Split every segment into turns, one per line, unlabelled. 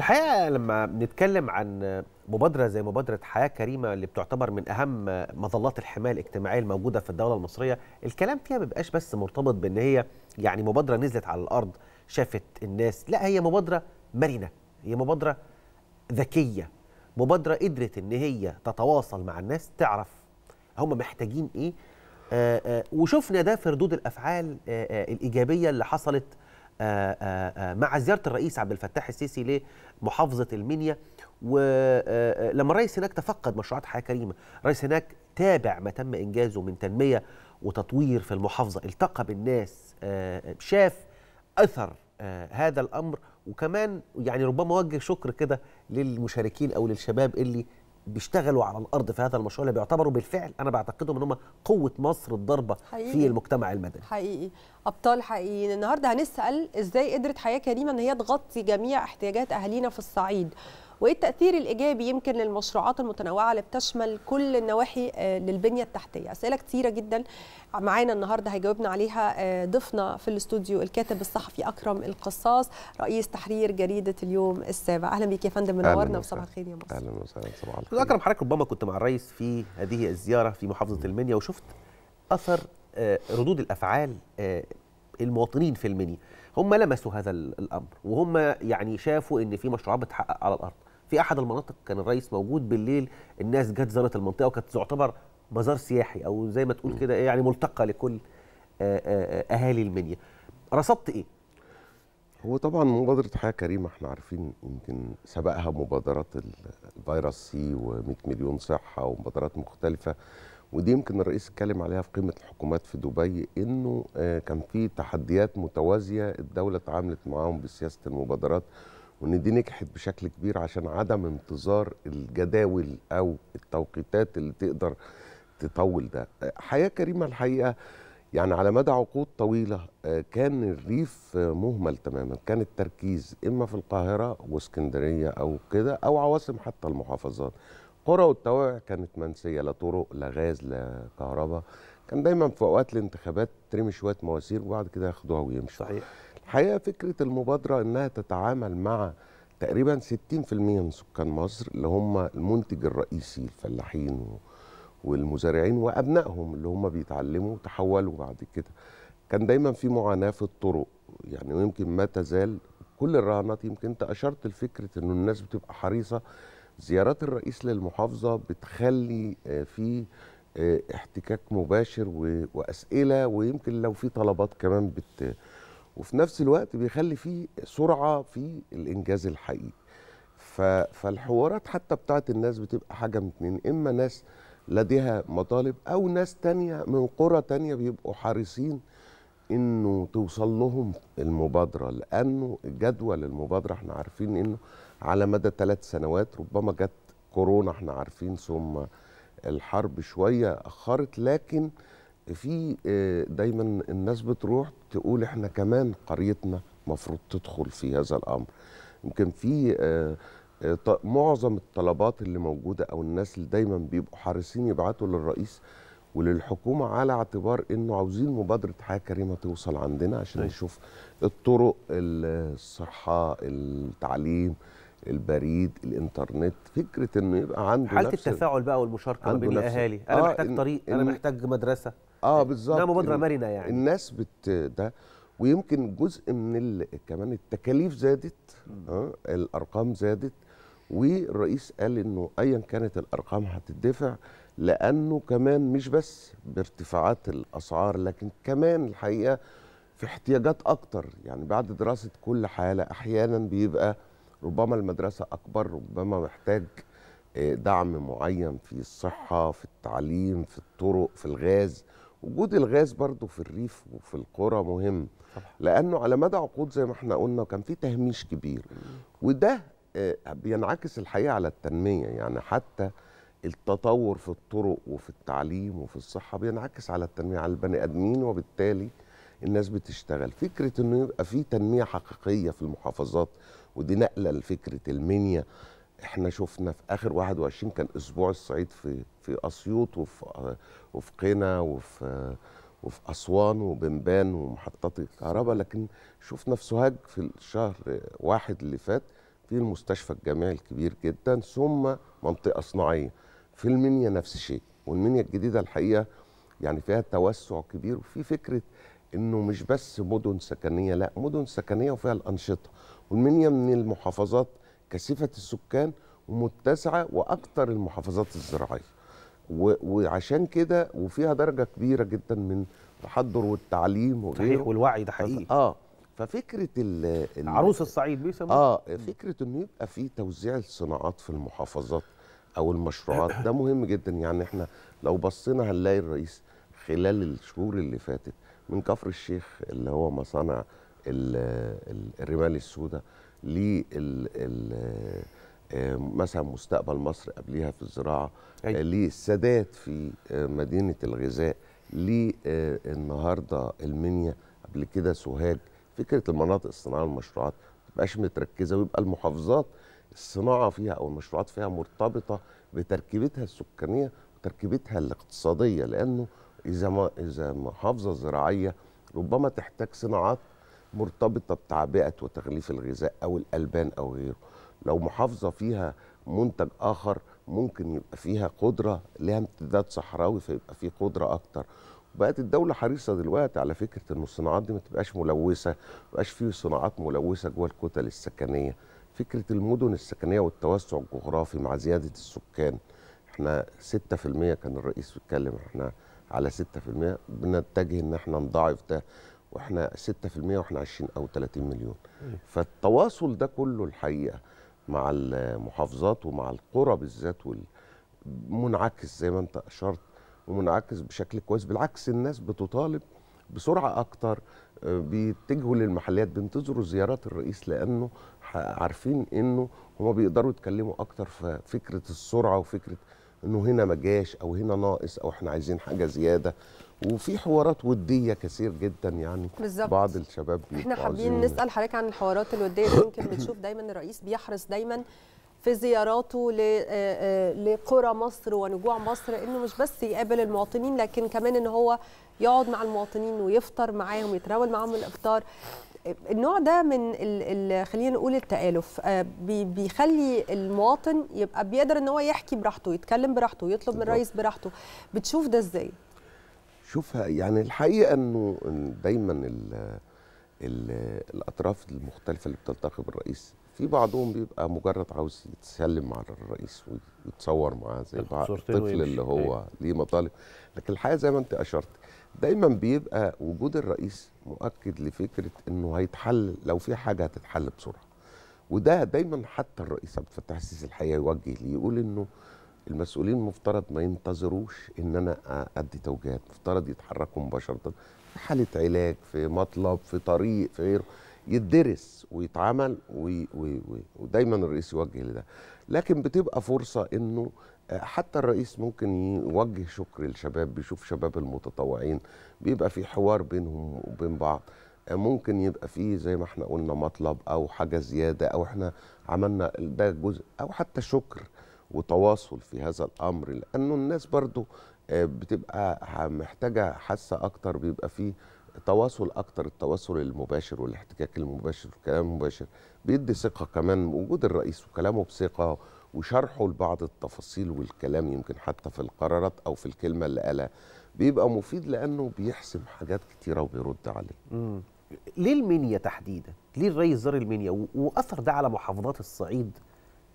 الحقيقه لما بنتكلم عن مبادره زي مبادره حياه كريمه اللي بتعتبر من اهم مظلات الحمايه الاجتماعيه الموجوده في الدوله المصريه الكلام فيها ما بيبقاش بس مرتبط بان هي يعني مبادره نزلت على الارض شافت الناس لا هي مبادره مرنه هي مبادره ذكيه مبادره قدرت ان هي تتواصل مع الناس تعرف هم محتاجين ايه آآ آه، آآ آه، وشفنا ده في ردود الافعال آه، الايجابيه اللي حصلت آه، آه، آه، مع زياره الرئيس عبد الفتاح السيسي لمحافظه المنيا ولما الرئيس هناك تفقد مشروعات حياه كريمه، الرئيس هناك تابع ما تم انجازه من تنميه وتطوير في المحافظه، التقى بالناس شاف اثر هذا الامر وكمان يعني ربما وجه شكر كده للمشاركين او للشباب اللي بيشتغلوا على الارض في هذا المشروع اللي بيعتبروا بالفعل انا بعتقدهم ان هم قوه مصر الضاربه في المجتمع المدني حقيقي ابطال حقيقيين النهارده هنسال ازاي قدرت حياه كريمه ان هي تغطي جميع احتياجات اهالينا في الصعيد وايه التاثير الايجابي يمكن للمشروعات المتنوعه اللي بتشمل كل النواحي آه، للبنيه التحتيه اسئله كثيره جدا معانا النهارده هيجاوبنا عليها آه، ضيفنا في الاستوديو الكاتب الصحفي اكرم القصاص رئيس تحرير جريده اليوم السابع اهلا بيك يا فندم منورنا وصباح الخير يا مصر اهلا وسهلا صباح الخير اكرم حضرتك ربما كنت مع الرئيس في هذه الزياره في محافظه المنيا وشفت اثر آه، ردود الافعال المواطنين في المنيا هم لمسوا هذا الامر وهم يعني شافوا ان في مشروعات بتحقق على الارض في احد المناطق كان الرئيس موجود بالليل الناس جت زارت المنطقه وكانت تعتبر مزار سياحي او زي ما تقول كده إيه، يعني ملتقى لكل آه، آه، آه، اهالي المنيا رصدت ايه هو طبعا مبادره حياه كريمه احنا عارفين يمكن
سبقها مبادرات الفيروس سي و100 مليون صحه ومبادرات مختلفه ودي يمكن الرئيس اتكلم عليها في قمه الحكومات في دبي انه كان في تحديات متوازيه الدوله اتعاملت معاهم بسياسه المبادرات وان دي نجحت بشكل كبير عشان عدم انتظار الجداول او التوقيتات اللي تقدر تطول ده حياه كريمه الحقيقه يعني على مدى عقود طويله آه، كان الريف آه، مهمل تماما كان التركيز اما في القاهره واسكندريه او كده او عواصم حتى المحافظات قرى والتوابع كانت منسيه لا طرق لا غاز لا كهرباء كان دايما في اوقات الانتخابات ترمي شويه مواسير وبعد كده ياخدوها ويمشوا صحيح الحقيقه فكره المبادره انها تتعامل مع تقريبا 60% من سكان مصر اللي هم المنتج الرئيسي الفلاحين والمزارعين وابنائهم اللي هم بيتعلموا وتحولوا بعد كده كان دايما في معاناه في الطرق يعني ويمكن ما تزال كل الرهانات يمكن انت اشرت لفكره انه الناس بتبقى حريصه زيارات الرئيس للمحافظه بتخلي آه، في آه، احتكاك مباشر واسئله ويمكن لو في طلبات كمان بت وفي نفس الوقت بيخلي فيه سرعه في الانجاز الحقيقي فالحوارات حتى بتاعت الناس بتبقى حاجه من اتنين اما ناس لديها مطالب او ناس تانية من قرى تانية بيبقوا حريصين انه توصل لهم المبادره لانه جدول المبادره احنا عارفين انه على مدى ثلاث سنوات ربما جت كورونا احنا عارفين ثم الحرب شويه اخرت لكن في آه، دايما الناس بتروح تقول احنا كمان قريتنا مفروض تدخل في هذا الامر يمكن في آه، آه، معظم الطلبات اللي موجوده او الناس اللي دايما بيبقوا حريصين يبعتوا للرئيس وللحكومه على اعتبار انه عاوزين مبادره حياه كريمه توصل عندنا عشان نشوف طيب. الطرق الصحه التعليم البريد الانترنت فكره انه يبقى عنده حاله التفاعل بقى والمشاركه بين الاهالي انا آه محتاج طريق إن انا محتاج مدرسه اه يعني، بالظبط ده مبادره مرنه يعني الناس بت ده ويمكن جزء من ال... كمان التكاليف زادت آه الارقام زادت والرئيس قال انه ايا كانت الارقام هتدفع لانه كمان مش بس بارتفاعات الاسعار لكن كمان الحقيقه في احتياجات اكتر يعني بعد دراسه كل حاله احيانا بيبقى ربما المدرسه اكبر ربما محتاج آه، دعم معين في الصحه في التعليم في الطرق في الغاز وجود الغاز برضو في الريف وفي القرى مهم لانه على مدى عقود زي ما احنا قلنا كان في تهميش كبير وده آه، بينعكس الحقيقه على التنميه يعني حتى التطور في الطرق وفي التعليم وفي الصحه بينعكس على التنميه على البني ادمين وبالتالي الناس بتشتغل فكره انه يبقى في تنميه حقيقيه في المحافظات ودي نقله لفكره المنيا احنا شفنا في اخر 21 كان اسبوع الصعيد في في اسيوط وفي وفي قنا وفي وفي اسوان وبنبان ومحطات الكهرباء لكن شفنا في سوهاج في الشهر واحد اللي فات في المستشفى الجامعي الكبير جدا ثم منطقه صناعيه في المنيا نفس الشيء والمنيا الجديده الحقيقه يعني فيها توسع كبير وفي فكره انه مش بس مدن سكنيه لا مدن سكنيه وفيها الانشطه والمنيا من المحافظات كثيفه السكان ومتسعه واكثر المحافظات الزراعيه وعشان كده وفيها درجه كبيره جدا من التحضر والتعليم وغيره صحيح والوعي ده حقيقي اه ففكره ال عروس
الصعيد بيسموه اه
فكره انه يبقى في توزيع الصناعات في المحافظات او المشروعات ده مهم جدا يعني احنا لو بصينا هنلاقي الرئيس خلال الشهور اللي فاتت من كفر الشيخ اللي هو مصانع الرمال السوداء لل آه، مثلا مستقبل مصر قبليها في الزراعه آه، أيوة. للسادات في آه، مدينه الغذاء للنهارده المنيا قبل كده سوهاج فكره المناطق الصناعيه والمشروعات ما تبقاش متركزه ويبقى المحافظات الصناعه فيها او المشروعات فيها مرتبطه بتركيبتها السكانيه وتركيبتها الاقتصاديه لانه اذا ما اذا محافظه زراعيه ربما تحتاج صناعات مرتبطه بتعبئه وتغليف الغذاء او الالبان او غيره لو محافظه فيها منتج اخر ممكن يبقى فيها قدره لها امتداد صحراوي فيبقى فيه قدره اكتر بقت الدوله حريصه دلوقتي على فكره ان الصناعات دي ما تبقاش ملوثه ما يبقاش فيه صناعات ملوثه جوه الكتل السكنيه فكره المدن السكنيه والتوسع الجغرافي مع زياده السكان احنا 6% كان الرئيس بيتكلم احنا على 6% بنتجه ان احنا نضاعف ده واحنا 6% واحنا 20 او 30 مليون فالتواصل ده كله الحقيقه مع المحافظات ومع القرى بالذات منعكس زي ما انت اشرت ومنعكس بشكل كويس بالعكس الناس بتطالب بسرعه اكتر آه، بيتجهوا للمحليات بينتظروا زيارات الرئيس لانه عارفين انه هما بيقدروا يتكلموا اكتر في فكره السرعه وفكره انه هنا ما جاش او هنا ناقص او احنا عايزين حاجه زياده وفي حوارات وديه كثير جدا يعني بالزبط. بعض الشباب احنا حابين نسال
حضرتك عن الحوارات الوديه اللي يمكن بنشوف دايما الرئيس بيحرص دايما في زياراته آه، آه، لقرى مصر ونجوع مصر انه مش بس يقابل المواطنين لكن كمان ان هو يقعد مع المواطنين ويفطر معاهم يتناول معاهم الافطار النوع ده من خلينا نقول التآلف آه، بيخلي المواطن يبقى بيقدر ان هو يحكي براحته يتكلم براحته يطلب من الرئيس براحته بتشوف ده ازاي؟
شوفها يعني الحقيقه انه دايما الـ الـ الاطراف المختلفه اللي بتلتقي بالرئيس في بعضهم بيبقى مجرد عاوز يتسلم على الرئيس ويتصور معاه زي بعض الطفل اللي هو أيوه. ليه مطالب لكن الحقيقه زي ما انت اشرت دايما بيبقى وجود الرئيس مؤكد لفكره انه هيتحل لو في حاجه هتتحل بسرعه وده دايما حتى الرئيس عبد الفتاح السيسي الحقيقه يوجه ليه يقول انه المسؤولين مفترض ما ينتظروش ان انا ادي توجيهات مفترض يتحركوا مباشره في حاله علاج في مطلب في طريق في غيره يدرس ويتعمل وي وي وي ودايما الرئيس يوجه لده لكن بتبقى فرصه انه حتى الرئيس ممكن يوجه شكر للشباب بيشوف شباب المتطوعين بيبقى في حوار بينهم وبين بعض ممكن يبقى فيه زي ما احنا قلنا مطلب او حاجه زياده او احنا عملنا ده جزء او حتى شكر وتواصل في هذا الامر لانه الناس برضو آه، بتبقى محتاجه حاسه اكتر بيبقى فيه تواصل اكتر التواصل المباشر والاحتكاك المباشر والكلام المباشر بيدي ثقه كمان وجود الرئيس وكلامه بثقه وشرحه لبعض التفاصيل والكلام يمكن حتى في القرارات او في الكلمه اللي قالها بيبقى مفيد لانه بيحسم حاجات كتيره وبيرد عليه
ليه المنيا تحديدا ليه الرئيس زار المنيا واثر ده على محافظات الصعيد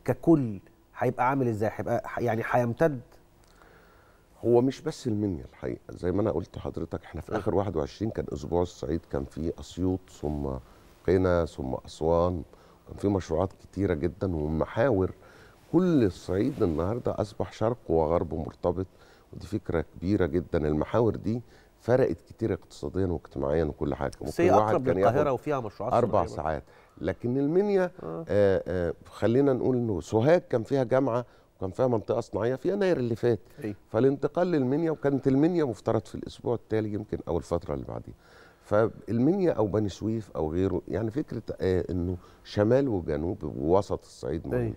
ككل هيبقى عامل ازاي هيبقى يعني هيمتد هو
مش بس المنيا الحقيقه زي ما انا قلت لحضرتك احنا في اخر 21 كان اسبوع الصعيد كان في اسيوط ثم قنا ثم اسوان كان في مشروعات كتيره جدا ومحاور كل الصعيد النهارده اصبح شرق وغرب مرتبط ودي فكره كبيره جدا المحاور دي فرقت كتير اقتصاديا واجتماعيا وكل حاجه ممكن واحد كان ياخد القاهره وفيها مشروعات اربع ساعات لكن المنيا آه. آه آه خلينا نقول انه سوهاج كان فيها جامعه وكان فيها منطقه صناعيه في يناير اللي فات إيه؟ فالانتقال للمنيا وكانت المنيا مفترض في الاسبوع التالي يمكن او الفتره اللي بعديها فالمنيا او بني سويف او غيره يعني فكره آه انه شمال وجنوب ووسط الصعيد مهم إيه؟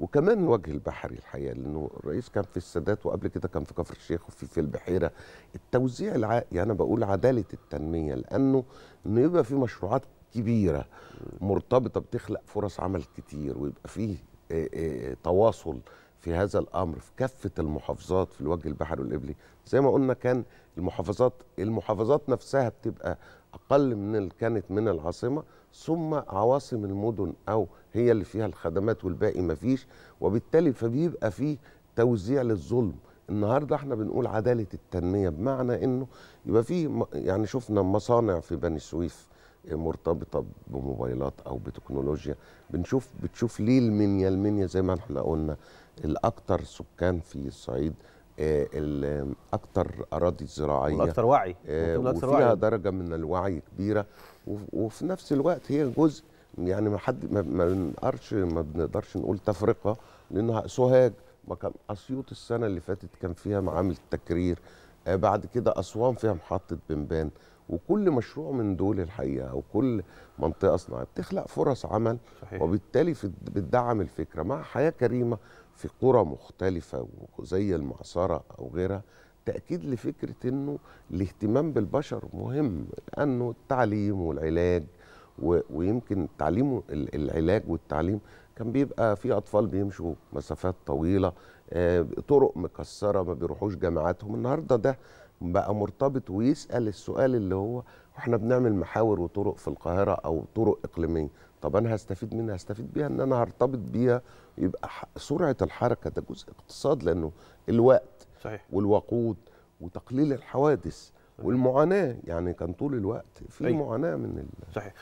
وكمان وجه البحري الحقيقه لانه الرئيس كان في السادات وقبل كده كان في كفر الشيخ وفي في البحيره التوزيع الع... يعني انا بقول عداله التنميه لانه انه يبقى في مشروعات كبيره مرتبطه بتخلق فرص عمل كتير ويبقى فيه تواصل في هذا الامر في كافه المحافظات في الوجه البحري والابلي زي ما قلنا كان المحافظات المحافظات نفسها بتبقى اقل من اللي كانت من العاصمه ثم عواصم المدن او هي اللي فيها الخدمات والباقي ما فيش وبالتالي فبيبقى فيه توزيع للظلم النهارده احنا بنقول عداله التنميه بمعنى انه يبقى فيه يعني شفنا مصانع في بني سويف مرتبطه بموبايلات او بتكنولوجيا بنشوف بتشوف ليه المنيا المنيا زي ما احنا قلنا الاكثر سكان في الصعيد آه، الاكثر اراضي زراعيه والاكثر وعي آه، والأكثر وفيها وعي. درجه من الوعي كبيره وفي نفس الوقت هي جزء يعني ما حد ما بنقدرش ما بنقدرش نقول تفرقه لانها سوهاج ما كان اسيوط السنه اللي فاتت كان فيها معامل تكرير آه، بعد كده اسوان فيها محطه بنبان وكل مشروع من دول الحقيقه وكل منطقه صناعيه بتخلق فرص عمل صحيح. وبالتالي بتدعم الفكره مع حياه كريمه في قرى مختلفه وزي المعصره او غيرها تاكيد لفكره انه الاهتمام بالبشر مهم لانه التعليم والعلاج ويمكن التعليم العلاج والتعليم كان بيبقى في اطفال بيمشوا مسافات طويله آه، طرق مكسره ما بيروحوش جامعاتهم النهارده ده بقى مرتبط ويسال السؤال اللي هو احنا بنعمل محاور وطرق في القاهره او طرق اقليميه طب انا هستفيد منها هستفيد بيها ان انا هرتبط بيها يبقى سرعه الحركه ده جزء اقتصاد لانه الوقت صحيح. والوقود وتقليل الحوادث والمعاناه يعني كان طول الوقت في معاناه من ال... صحيح